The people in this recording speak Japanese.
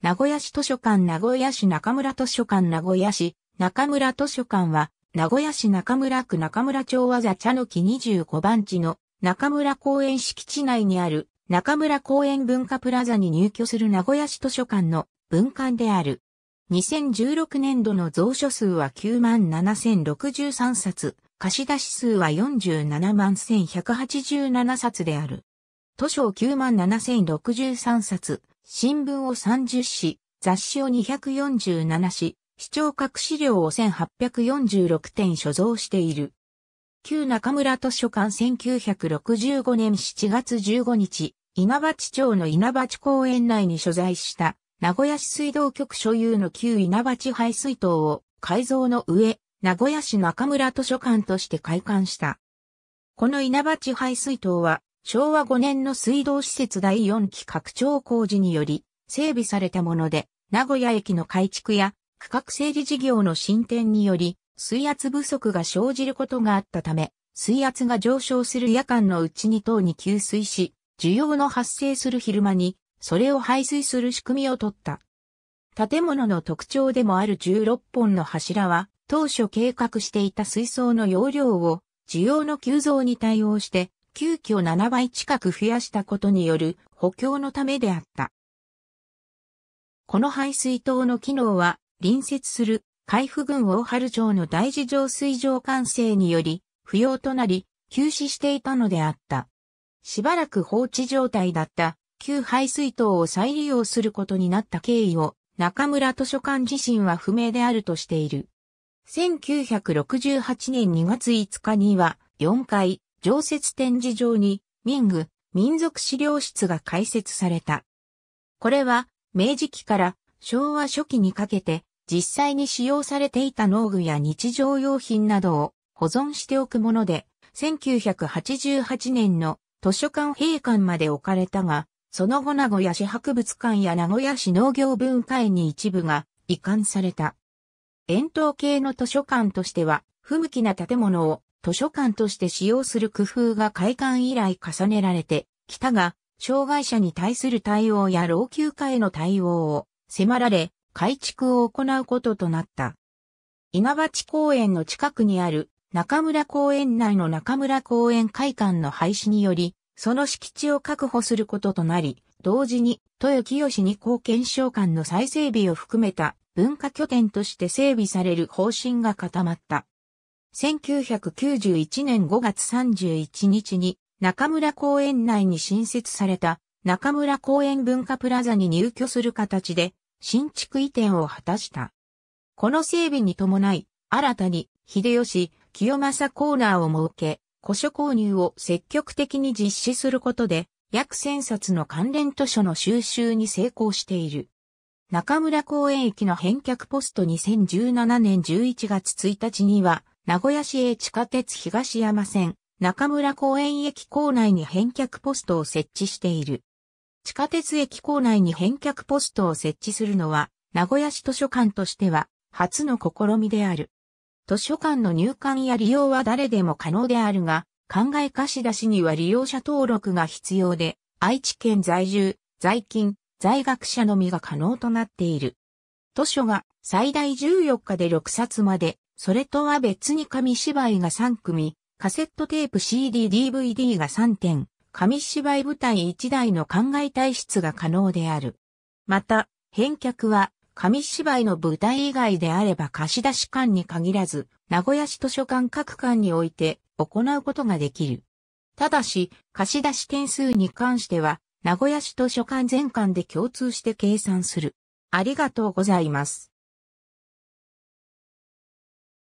名古屋市図書館名古屋市中村図書館名古屋市中村図書館は名古屋市中村区中村町技茶の木25番地の中村公園敷地内にある中村公園文化プラザに入居する名古屋市図書館の文館である。2016年度の蔵書数は97,063冊、貸出数は471,187冊である。図書97,063冊、新聞を30紙、雑誌を247紙、視聴覚資料を1846点所蔵している。旧中村図書館1965年7月15日、稲葉地町の稲葉地公園内に所在した名古屋市水道局所有の旧稲葉地排水塔を改造の上、名古屋市中村図書館として開館した。この稲葉排水塔は昭和5年の水道施設第4期拡張工事により整備されたもので、名古屋駅の改築や区画整理事業の進展により、水圧不足が生じることがあったため、水圧が上昇する夜間のうちに等に給水し、需要の発生する昼間に、それを排水する仕組みを取った。建物の特徴でもある16本の柱は、当初計画していた水槽の容量を需要の急増に対応して急遽7倍近く増やしたことによる補強のためであった。この排水塔の機能は、隣接する海部郡大春町の大事浄水場管制により、不要となり、休止していたのであった。しばらく放置状態だった旧排水塔を再利用することになった経緯を中村図書館自身は不明であるとしている。1968年2月5日には4回常設展示場に民具、民族資料室が開設された。これは明治期から昭和初期にかけて実際に使用されていた農具や日常用品などを保存しておくもので、1988年の図書館閉館まで置かれたが、その後名古屋市博物館や名古屋市農業文化園に一部が移管された。円筒形の図書館としては不向きな建物を図書館として使用する工夫が開館以来重ねられてきたが、障害者に対する対応や老朽化への対応を迫られ、改築を行うこととなった。稲鉢公園の近くにある中村公園内の中村公園会館の廃止により、その敷地を確保することとなり、同時に豊清二貢検証館の再整備を含めた文化拠点として整備される方針が固まった。1991年5月31日に中村公園内に新設された中村公園文化プラザに入居する形で新築移転を果たした。この整備に伴い、新たに秀吉、清正コーナーを設け、古書購入を積極的に実施することで、約1000冊の関連図書の収集に成功している。中村公園駅の返却ポスト2017年11月1日には、名古屋市営地下鉄東山線、中村公園駅構内に返却ポストを設置している。地下鉄駅構内に返却ポストを設置するのは、名古屋市図書館としては、初の試みである。図書館の入館や利用は誰でも可能であるが、考え貸し出しには利用者登録が必要で、愛知県在住、在勤、在学者のみが可能となっている。図書が最大14日で6冊までそれとは別に紙芝居が3組、カセットテープ CD、DVD が3点、紙芝居舞台1台の考え体質が可能である。また、返却は、紙芝居の舞台以外であれば貸し出し館に限らず、名古屋市図書館各館において行うことができる。ただし、貸し出し点数に関しては、名古屋市図書館全館で共通して計算する。ありがとうございます。